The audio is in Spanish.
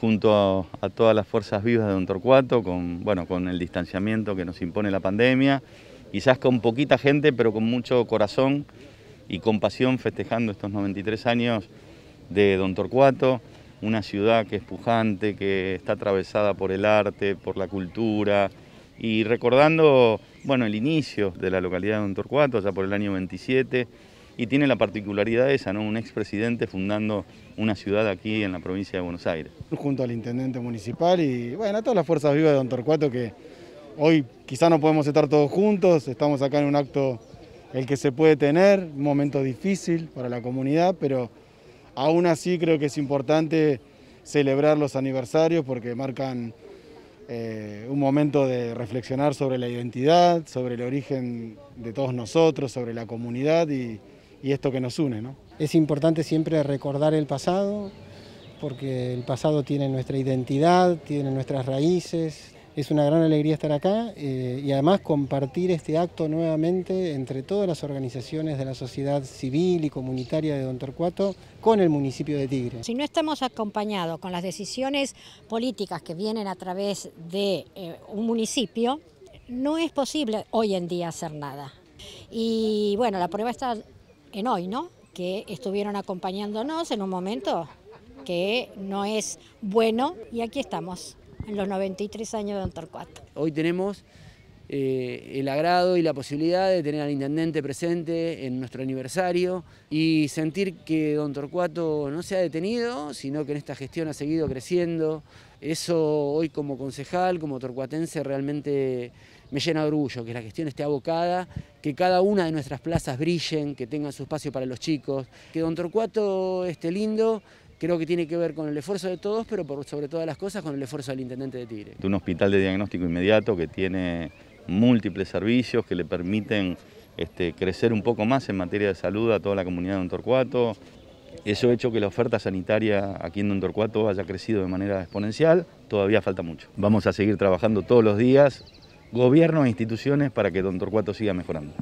junto a, todas las fuerzas vivas de Don Torcuato, con, el distanciamiento que nos impone la pandemia, quizás con poquita gente, pero con mucho corazón y compasión festejando estos 93 años de Don Torcuato, una ciudad que es pujante, que está atravesada por el arte, por la cultura, y recordando bueno, el inicio de la localidad de Don Torcuato, ya por el año 27, y tiene la particularidad esa, ¿no? Un expresidente fundando una ciudad aquí en la provincia de Buenos Aires. Junto al intendente municipal y, bueno, a todas las fuerzas vivas de Don Torcuato que hoy quizá no podemos estar todos juntos, estamos acá en un acto el que se puede tener, un momento difícil para la comunidad, pero aún así creo que es importante celebrar los aniversarios porque marcan eh, un momento de reflexionar sobre la identidad, sobre el origen de todos nosotros, sobre la comunidad y y esto que nos une. ¿no? Es importante siempre recordar el pasado, porque el pasado tiene nuestra identidad, tiene nuestras raíces. Es una gran alegría estar acá eh, y además compartir este acto nuevamente entre todas las organizaciones de la sociedad civil y comunitaria de Don Torcuato con el municipio de Tigre. Si no estamos acompañados con las decisiones políticas que vienen a través de eh, un municipio, no es posible hoy en día hacer nada. Y bueno, la prueba está hoy, ¿no? Que estuvieron acompañándonos en un momento que no es bueno y aquí estamos, en los 93 años de Don Torcuato. Hoy tenemos eh, el agrado y la posibilidad de tener al intendente presente en nuestro aniversario y sentir que don Torcuato no se ha detenido, sino que en esta gestión ha seguido creciendo. Eso hoy como concejal, como torcuatense, realmente me llena de orgullo, que la gestión esté abocada, que cada una de nuestras plazas brillen, que tengan su espacio para los chicos, que don Torcuato esté lindo creo que tiene que ver con el esfuerzo de todos, pero sobre todas las cosas con el esfuerzo del intendente de Tigre. De un hospital de diagnóstico inmediato que tiene múltiples servicios que le permiten este, crecer un poco más en materia de salud a toda la comunidad de Don Torcuato. Eso ha hecho que la oferta sanitaria aquí en Don Torcuato haya crecido de manera exponencial. Todavía falta mucho. Vamos a seguir trabajando todos los días, gobierno e instituciones, para que Don Torcuato siga mejorando.